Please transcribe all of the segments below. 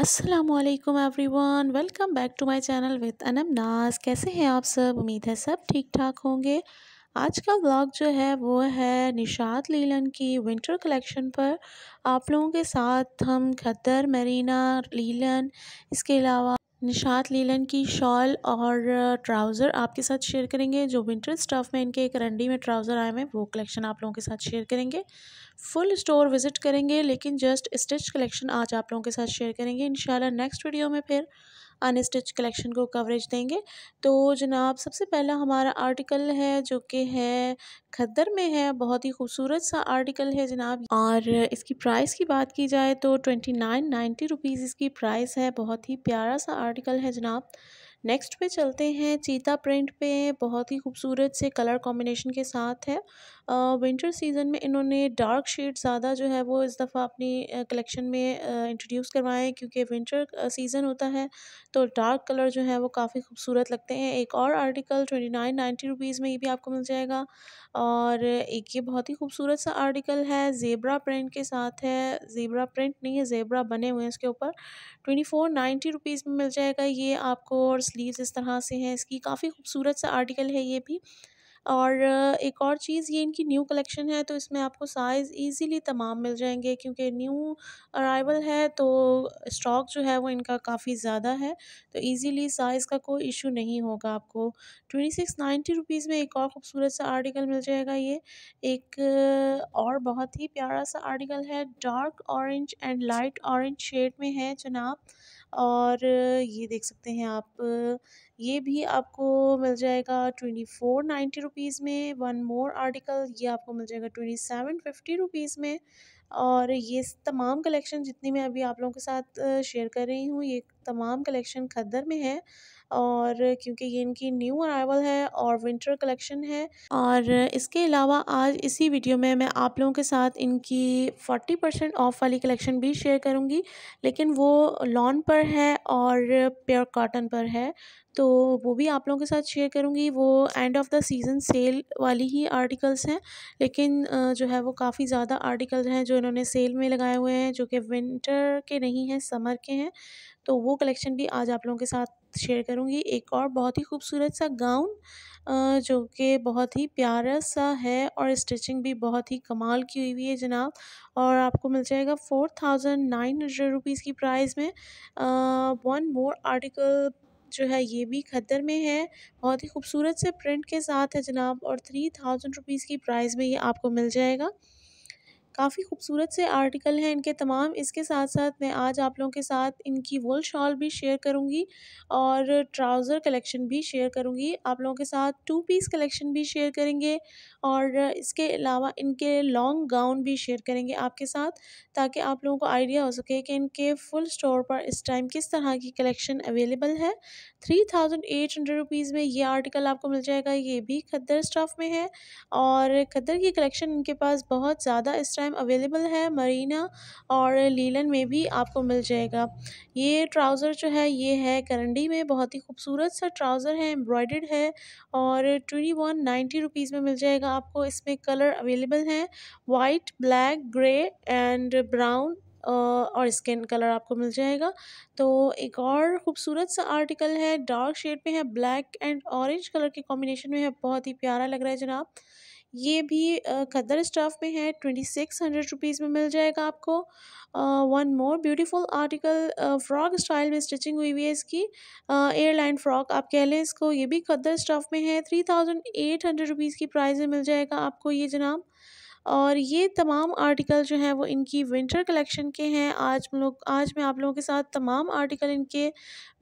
असलम वन welcome back to my channel with Anam Naz कैसे हैं आप सब उम्मीद है सब ठीक ठाक होंगे आज का ब्लॉग जो है वो है निशात लीलन की विंटर कलेक्शन पर आप लोगों के साथ हम खतर मरीना लीलन इसके अलावा निशात लीलन की शॉल और ट्राउज़र आपके साथ शेयर करेंगे जो विंटर स्टफ़ में इनके एक रंडी में ट्राउज़र आए हैं वो कलेक्शन आप लोगों के साथ शेयर करेंगे फुल स्टोर विज़िट करेंगे लेकिन जस्ट स्टिच कलेक्शन आज आप लोगों के साथ शेयर करेंगे इन नेक्स्ट वीडियो में फिर अनस्टिच कलेक्शन को कवरेज देंगे तो जनाब सबसे पहला हमारा आर्टिकल है जो कि है खद्दर में है बहुत ही खूबसूरत सा आर्टिकल है जनाब और इसकी प्राइस की बात की जाए तो ट्वेंटी नाइन नाइन्टी रुपीज़ इसकी प्राइस है बहुत ही प्यारा सा आर्टिकल है जनाब नेक्स्ट पे चलते हैं चीता प्रिंट पे बहुत ही खूबसूरत से कलर कॉम्बिनेशन के साथ है विंटर सीज़न में इन्होंने डार्क शेड ज़्यादा जो है वो इस दफ़ा अपनी कलेक्शन में इंट्रोड्यूस करवाए हैं क्योंकि विंटर सीज़न होता है तो डार्क कलर जो है वो काफ़ी खूबसूरत लगते हैं एक और article twenty nine ninety rupees में ये भी आपको मिल जाएगा और एक ये बहुत ही खूबसूरत सा आर्टिकल है ज़ेबरा प्रिंट के साथ है ज़ेबरा प्रिंट नहीं है ज़ेबरा बने हुए हैं इसके ऊपर ट्वेंटी फोर नाइन्टी रुपीज़ में मिल जाएगा ये आपको और स्लीव्स इस तरह से हैं इसकी काफ़ी खूबसूरत सा आर्टिकल है ये भी और एक और चीज़ ये इनकी न्यू कलेक्शन है तो इसमें आपको साइज़ इजीली तमाम मिल जाएंगे क्योंकि न्यू अराइवल है तो स्टॉक जो है वो इनका काफ़ी ज़्यादा है तो इजीली साइज़ का कोई इशू नहीं होगा आपको ट्वेंटी सिक्स नाइन्टी रुपीज़ में एक और ख़ूबसूरत सा आर्टिकल मिल जाएगा ये एक और बहुत ही प्यारा सा आर्टिकल है dark orange and light orange shade में है जनाब और ये देख सकते हैं आप ये भी आपको मिल जाएगा ट्वेंटी फोर नाइन्टी रुपीज़ में वन मोर आर्टिकल ये आपको मिल जाएगा ट्वेंटी सेवन फिफ्टी रुपीज़ में और ये तमाम कलेक्शन जितनी मैं अभी आप लोगों के साथ शेयर कर रही हूँ ये तमाम कलेक्शन खद्दर में है और क्योंकि ये इनकी न्यू अराइवल है और विंटर कलेक्शन है और इसके अलावा आज इसी वीडियो में मैं आप लोगों के साथ इनकी 40 परसेंट ऑफ वाली कलेक्शन भी शेयर करूँगी लेकिन वो लॉन पर है और प्योर कॉटन पर है तो वो भी आप लोगों के साथ शेयर करूँगी वो end of the season sale वाली ही आर्टिकल्स हैं लेकिन जो है वो काफ़ी ज़्यादा आर्टिकल हैं जो इन्होंने सेल में लगाए हुए हैं जो कि विंटर के नहीं हैं समर के हैं तो वो कलेक्शन भी आज आप लोगों के साथ शेयर करूँगी एक और बहुत ही खूबसूरत सा गाउन जो कि बहुत ही प्यारा सा है और स्टिचिंग भी बहुत ही कमाल की हुई हुई है जनाब और आपको मिल जाएगा four thousand nine hundred rupees की प्राइस में वन मोर आर्टिकल जो है ये भी खद्दर में है बहुत ही खूबसूरत से प्रिंट के साथ है जनाब और थ्री थाउजेंड रुपीज़ की प्राइस में ये आपको मिल जाएगा काफ़ी खूबसूरत से आर्टिकल हैं इनके तमाम इसके साथ साथ मैं आज आप लोगों के साथ इनकी वुल शॉल भी शेयर करूँगी और ट्राउज़र कलेक्शन भी शेयर करूँगी आप लोगों के साथ टू पीस कलेक्शन भी शेयर करेंगे और इसके अलावा इनके लॉन्ग गाउन भी शेयर करेंगे आपके साथ ताकि आप लोगों को आइडिया हो सके कि इनके फुल स्टोर पर इस टाइम किस तरह की कलेक्शन अवेलेबल है three thousand eight hundred rupees में ये आर्टिकल आपको मिल जाएगा ये भी खद्दर स्टाफ़ में है और खद्दर की कलेक्शन इनके पास बहुत ज़्यादा इस टाइम टाइम अवेलेबल है मरीना और लीलन में भी आपको मिल जाएगा ये ट्राउज़र जो है ये है करंडी में बहुत ही खूबसूरत सा ट्राउज़र है एम्ब्रॉयड है और ट्वेंटी वन नाइन्टी रुपीज़ में मिल जाएगा आपको इसमें कलर अवेलेबल हैं white black grey and brown और स्किन कलर आपको मिल जाएगा तो एक और खूबसूरत सा आर्टिकल है डार्क शेड में है ब्लैक एंड ऑरेंज कलर के कॉम्बिनेशन में है बहुत ही प्यारा लग रहा है जनाब ये भी खद्दर स्टाफ में है ट्वेंटी सिक्स हंड्रेड रुपीज़ में मिल जाएगा आपको one more beautiful article frock style में स्टिचिंग हुई हुई है इसकी एयरलाइन फ्रॉक आप कह लें इसको ये भी कदर स्टाफ में है three thousand eight hundred rupees की प्राइस में मिल जाएगा आपको ये जनाब और ये तमाम आर्टिकल जो हैं वो इनकी विंटर कलेक्शन के हैं आज हम लोग आज मैं आप लोगों के साथ तमाम आर्टिकल इनके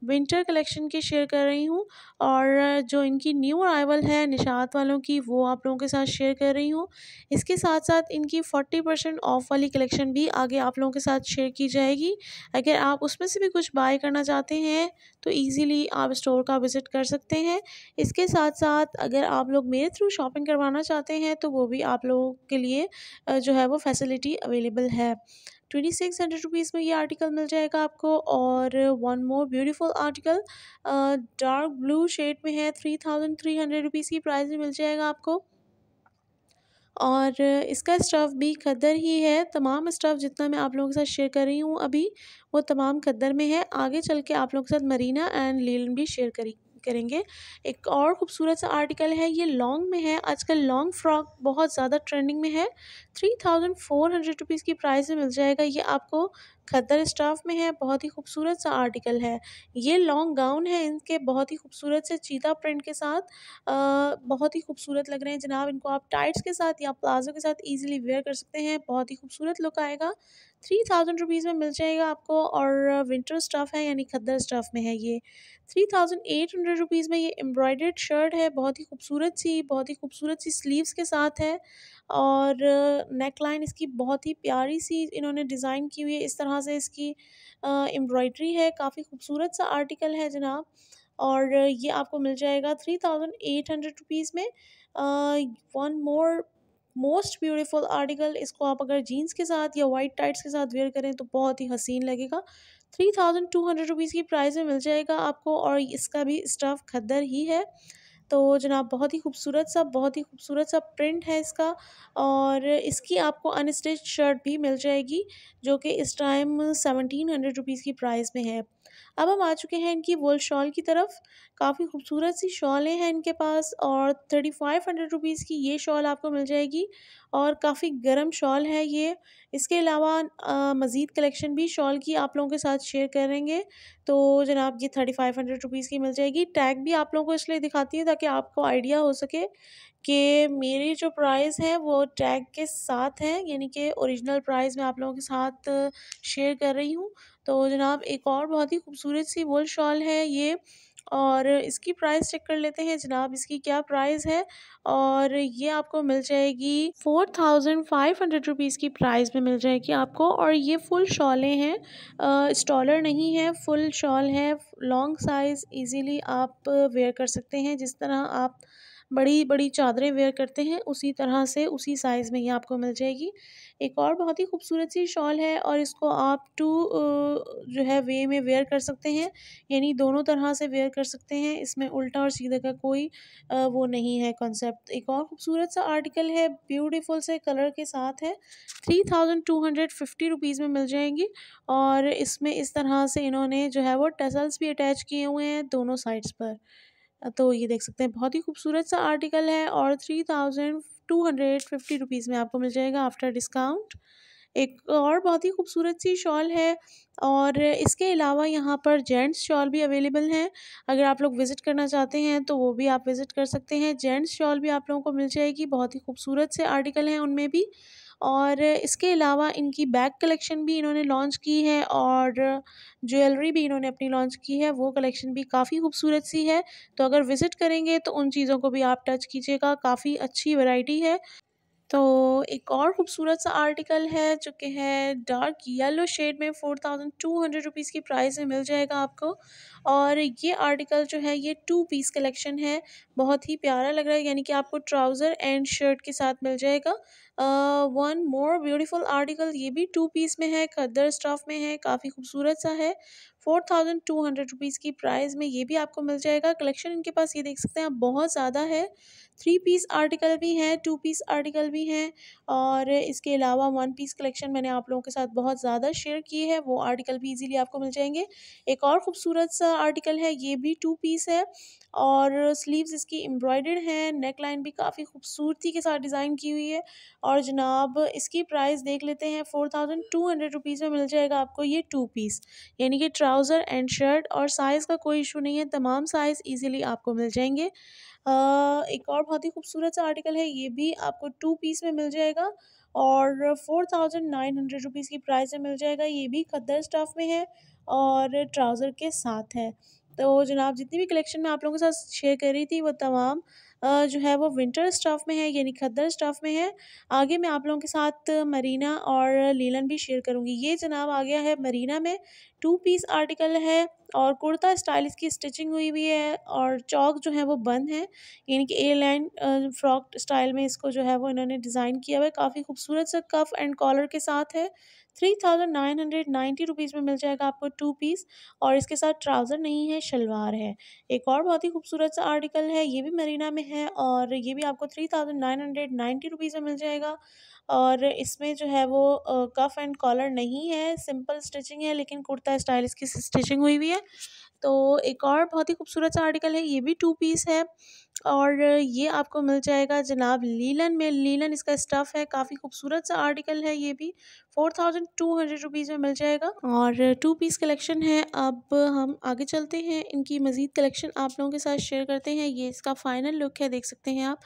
विंटर कलेक्शन के शेयर कर रही हूँ और जो इनकी न्यू अराइवल है निशात वालों की वो आप लोगों के साथ शेयर कर रही हूँ इसके साथ साथ इनकी फोर्टी परसेंट ऑफ वाली कलेक्शन भी आगे आप लोगों के साथ शेयर की जाएगी अगर आप उसमें से भी कुछ बाय करना चाहते हैं तो ईज़िली आप स्टोर का विज़िट कर सकते हैं इसके साथ साथ अगर आप लोग मेरे थ्रू शॉपिंग करवाना चाहते हैं तो वो भी आप लोगों के लिए लिए जो है वो फैसिलिटी अवेलेबल है ट्वेंटी सिक्स हंड्रेड रुपीज़ में ये आर्टिकल मिल जाएगा आपको और one more beautiful article dark blue shade में है three thousand three hundred rupees की प्राइस में मिल जाएगा आपको और इसका स्टफ़ भी खद्दर ही है तमाम स्टफ़ जितना मैं आप लोगों के साथ शेयर कर रही हूँ अभी वो तमाम खद्दर में है आगे चल के आप लोगों के साथ मरीना एंड लीलन भी शेयर करी करेंगे एक और खूबसूरत सा आर्टिकल है ये लॉन्ग में है आजकल लॉन्ग फ्रॉक बहुत ज़्यादा ट्रेंडिंग में है three thousand four hundred rupees की प्राइस में मिल जाएगा ये आपको खद्दर स्टाफ में है बहुत ही खूबसूरत सा आर्टिकल है ये लॉन्ग गाउन है इनके बहुत ही खूबसूरत से चीता प्रिंट के साथ आ, बहुत ही खूबसूरत लग रहे हैं जनाब इनको आप टाइट्स के साथ या प्लाजो के साथ ईजिली वेयर कर सकते हैं बहुत ही खूबसूरत लुक आएगा थ्री थाउजेंड रुपीज़ में मिल जाएगा आपको और विंटर स्टफ़ है यानी खद्दर स्टफ़ में है ये three thousand eight hundred rupees में ये एम्ब्रॉयडर्ड शर्ट है बहुत ही खूबसूरत सी बहुत ही खूबसूरत सी स्लीव्स के साथ है और नेक लाइन इसकी बहुत ही प्यारी सी इन्होंने डिज़ाइन की हुई है इस तरह से इसकी एम्ब्रॉयड्री है काफ़ी खूबसूरत सा आर्टिकल है जनाब और ये आपको मिल जाएगा three thousand eight hundred rupees में one more most beautiful article इसको आप अगर जीन्स के साथ या वाइट टाइट्स के साथ वेयर करें तो बहुत ही हसीन लगेगा three thousand two hundred rupees की प्राइस में मिल जाएगा आपको और इसका भी स्टफ़ खद्दर ही है तो जनाब बहुत ही खूबसूरत सा बहुत ही खूबसूरत सा प्रिंट है इसका और इसकी आपको अनस्टिच शर्ट भी मिल जाएगी जो कि इस टाइम सेवनटीन हंड्रेड रुपीज़ की प्राइस में है अब हम आ चुके हैं इनकी वोल शॉल की तरफ काफ़ी खूबसूरत सी शॉलें हैं इनके पास और थर्टी फाइव हंड्रेड रुपीज़ की ये शॉल आपको मिल जाएगी और काफ़ी गर्म शॉल है ये इसके अलावा मज़ीद कलेक्शन भी शॉल की आप लोगों के साथ शेयर करेंगे तो जनाब ये थर्टी फाइव हंड्रेड रुपीज़ की मिल जाएगी टैग भी आप लोगों को इसलिए दिखाती है ताकि आपको आइडिया हो सके कि मेरी जो प्राइस है वो टैग के साथ है यानी कि ओरिजिनल प्राइस मैं आप लोगों के साथ शेयर कर रही हूँ तो जनाब एक और बहुत ही खूबसूरत सी वुल शॉल है ये और इसकी प्राइस चेक कर लेते हैं जनाब इसकी क्या प्राइस है और ये आपको मिल जाएगी four thousand five hundred rupees की प्राइस में मिल जाएगी आपको और ये फुल शॉलें हैं स्टॉलर नहीं है फुल शॉल है लॉन्ग साइज़ इजीली आप वेयर कर सकते हैं जिस तरह आप बड़ी बड़ी चादरें वेयर करते हैं उसी तरह से उसी साइज़ में ये आपको मिल जाएगी एक और बहुत ही खूबसूरत सी शॉल है और इसको आप टू जो है वे में वेयर कर सकते हैं यानी दोनों तरह से वेयर कर सकते हैं इसमें उल्टा और सीधा का कोई वो नहीं है कॉन्सेप्ट एक और खूबसूरत सा आर्टिकल है ब्यूटीफुल से कलर के साथ है three thousand two hundred fifty rupees में मिल जाएंगी और इसमें इस तरह से इन्होंने जो है वो टसल्स भी अटैच किए हुए हैं दोनों साइड्स पर तो ये देख सकते हैं बहुत ही खूबसूरत सा आर्टिकल है और three thousand two hundred fifty rupees में आपको मिल जाएगा आफ्टर डिस्काउंट एक और बहुत ही खूबसूरत सी शॉल है और इसके अलावा यहाँ पर जेंट्स शॉल भी अवेलेबल हैं अगर आप लोग विज़िट करना चाहते हैं तो वो भी आप विज़िट कर सकते हैं जेंट्स शॉल भी आप लोगों को मिल जाएगी बहुत ही खूबसूरत से आर्टिकल हैं उनमें भी और इसके अलावा इनकी बैग कलेक्शन भी इन्होंने लॉन्च की है और ज्वेलरी भी इन्होंने अपनी लॉन्च की है वो कलेक्शन भी काफ़ी खूबसूरत सी है तो अगर विज़िट करेंगे तो उन चीज़ों को भी आप टच कीजिएगा काफ़ी अच्छी वैरायटी है तो एक और खूबसूरत सा आर्टिकल है जो कि है डार्क येलो शेड में four thousand two hundred rupees की प्राइस में मिल जाएगा आपको और ये आर्टिकल जो है ये टू पीस कलेक्शन है बहुत ही प्यारा लग रहा है यानी कि आपको ट्राउज़र एंड शर्ट के साथ मिल जाएगा वन मोर ब्यूटीफुल आर्टिकल ये भी टू पीस में है खद्दर स्टफ में है काफ़ी खूबसूरत सा है four thousand two hundred rupees की प्राइस में ये भी आपको मिल जाएगा कलेक्शन इनके पास ये देख सकते हैं आप बहुत ज़्यादा है थ्री पीस आर्टिकल भी हैं टू पीस आर्टिकल भी हैं और इसके अलावा वन पीस कलेक्शन मैंने आप लोगों के साथ बहुत ज़्यादा शेयर किए हैं वो आर्टिकल भी इजीली आपको मिल जाएंगे एक और खूबसूरत सा आर्टिकल है ये भी टू पीस है और स्लीव्स इसकी एम्ब्रॉयडर्ड हैं नेक लाइन भी काफ़ी खूबसूरती के साथ डिज़ाइन की हुई है और जनाब इसकी प्राइस देख लेते हैं four thousand two hundred rupees में मिल जाएगा आपको ये टू पीस यानी कि ट्राउज़र एंड शर्ट और साइज़ का कोई इशू नहीं है तमाम साइज़ ईजिली आपको मिल जाएंगे आ, एक और बहुत ही खूबसूरत सा आर्टिकल है ये भी आपको टू पीस में मिल जाएगा और four thousand nine hundred rupees की प्राइस में मिल जाएगा ये भी खद्दर स्टफ़ में है और ट्राउज़र के साथ है तो जनाब जितनी भी कलेक्शन मैं आप लोगों के साथ शेयर कर रही थी वो तमाम जो है वो विंटर स्टफ़ में है यानी खद्दर स्टफ़ में है आगे मैं आप लोगों के साथ मरीना और लीलन भी शेयर करूँगी ये जनाब आ गया है मरीना में टू पीस आर्टिकल है और कुर्ता स्टाइल इसकी स्टिचिंग हुई हुई है और चौक जो है वो बंद है यानी कि ए लाइन फ्रॉक स्टाइल में इसको जो है वो इन्होंने डिज़ाइन किया हुआ है काफ़ी खूबसूरत सा कफ एंड कॉलर के साथ है three thousand nine hundred ninety rupees में मिल जाएगा आपको टू पीस और इसके साथ ट्राउज़र नहीं है शलवार है एक और बहुत ही खूबसूरत सा आर्टिकल है ये भी मरीना में है और ये भी आपको three thousand nine hundred ninety rupees में मिल जाएगा और इसमें जो है वो कफ़ एंड कॉलर नहीं है सिंपल स्टिचिंग है लेकिन कुर्ता स्टाइल इसकी स्टिचिंग हुई हुई है तो एक और बहुत ही खूबसूरत सा आर्टिकल है ये भी टू पीस है और ये आपको मिल जाएगा जनाब लीलन में लीलन इसका स्टफ़ है काफ़ी खूबसूरत सा आर्टिकल है ये भी four thousand two hundred rupees में मिल जाएगा और टू पीस कलेक्शन है अब हम आगे चलते हैं इनकी मज़ीद कलेक्शन आप लोगों के साथ शेयर करते हैं ये इसका फ़ाइनल लुक है देख सकते हैं आप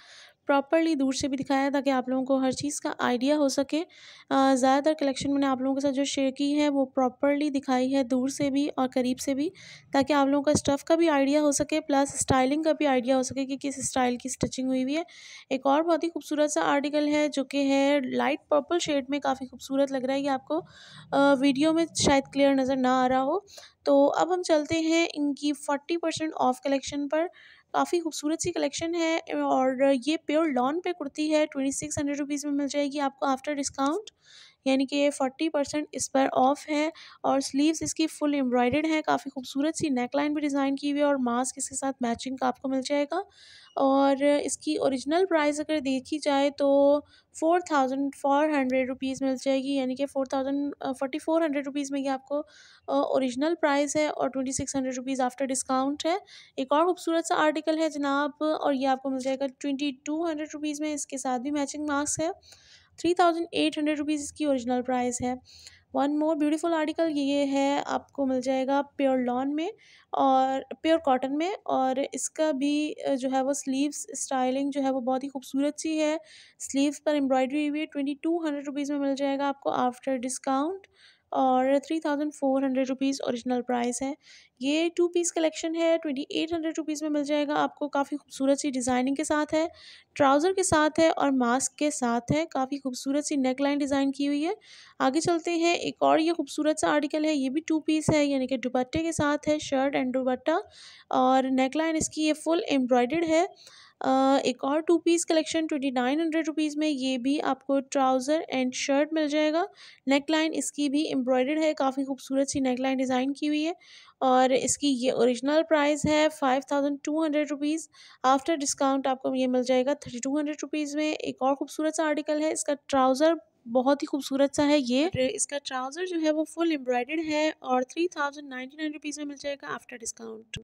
प्रॉपरली दूर से भी दिखाया है ताकि आप लोगों को हर चीज़ का आइडिया हो सके ज़्यादातर कलेक्शन मैंने आप लोगों के साथ जो शेयर की है वो प्रॉपरली दिखाई है दूर से भी और करीब से भी ताकि आप लोगों का स्टफ़ का भी आइडिया हो सके प्लस स्टाइलिंग का भी आइडिया हो सके कि किस स्टाइल की स्टिचिंग हुई हुई है एक और बहुत ही खूबसूरत सा आर्टिकल है जो कि है लाइट पर्पल शेड में काफ़ी खूबसूरत लग रहा है ये आपको वीडियो में शायद क्लियर नज़र ना आ रहा हो तो अब हम चलते हैं इनकी फोर्टी परसेंट ऑफ कलेक्शन पर काफ़ी खूबसूरत सी कलेक्शन है और ये प्योर लॉन पे कुर्ती है ट्वेंटी सिक्स हंड्रेड रुपीज़ में मिल जाएगी आपको आफ्टर डिस्काउंट यानी कि ये फोर्टी परसेंट इस पर ऑफ है और स्लीव्स इसकी फुल एम्ब्रॉयडर्ड है काफ़ी खूबसूरत सी नेक लाइन भी डिज़ाइन की हुई है और मास्क इसके साथ मैचिंग का आपको मिल जाएगा और इसकी ओरिजिनल प्राइस अगर देखी जाए तो four thousand four hundred rupees मिल जाएगी यानी कि four thousand forty four hundred rupees में ये आपको ओरिजिनल प्राइस है और twenty six hundred rupees after discount है एक और खूबसूरत सा आर्टिकल है जनाब और ये आपको मिल जाएगा ट्वेंटी टू हंड्रेड रुपीज़ में इसके साथ भी मैचिंग मास्क है three thousand eight hundred rupees इसकी ओरिजिनल प्राइस है वन मोर ब्यूटीफुल आर्टिकल ये है आपको मिल जाएगा प्योर लॉन में और प्योर कॉटन में और इसका भी जो है वो स्लीव्स स्टाइलिंग जो है वो बहुत ही खूबसूरत सी है स्लीव्स पर एम्ब्रॉयडरी हुई है ट्वेंटी टू हंड्रेड रुपीज़ में मिल जाएगा आपको आफ्टर डिस्काउंट और three thousand four hundred rupees original price है ये टू पीस कलेक्शन है ट्वेंटी एट हंड्रेड रुपीज़ में मिल जाएगा आपको काफ़ी खूबसूरत सी डिज़ाइनिंग के साथ है ट्राउज़र के साथ है और मास्क के साथ है काफ़ी खूबसूरत सी नेक लाइन डिज़ाइन की हुई है आगे चलते हैं एक और ये खूबसूरत सा आर्टिकल है ये भी टू पीस है यानी कि दुपट्टे के साथ है शर्ट एंड दुपट्टा और नेक लाइन इसकी ये फुल एम्ब्रॉयड है एक और two piece collection twenty nine hundred rupees में ये भी आपको ट्राउज़र एंड शर्ट मिल जाएगा नेक लाइन इसकी भी एम्ब्रॉयड है काफ़ी खूबसूरत सी नेक लाइन डिज़ाइन की हुई है और इसकी ये ओरिजिनल प्राइस है five thousand two hundred rupees after discount आपको ये मिल जाएगा थर्टी टू हंड्रेड रुपीज़ में एक और खूबसूरत सा आर्टिकल है इसका ट्राउज़र बहुत ही खूबसूरत सा है ये इसका ट्राउज़र जो है वो फुल एम्ब्रॉयडर्ड है और three thousand ninety nine rupees में मिल जाएगा आफ्टर डिस्काउंट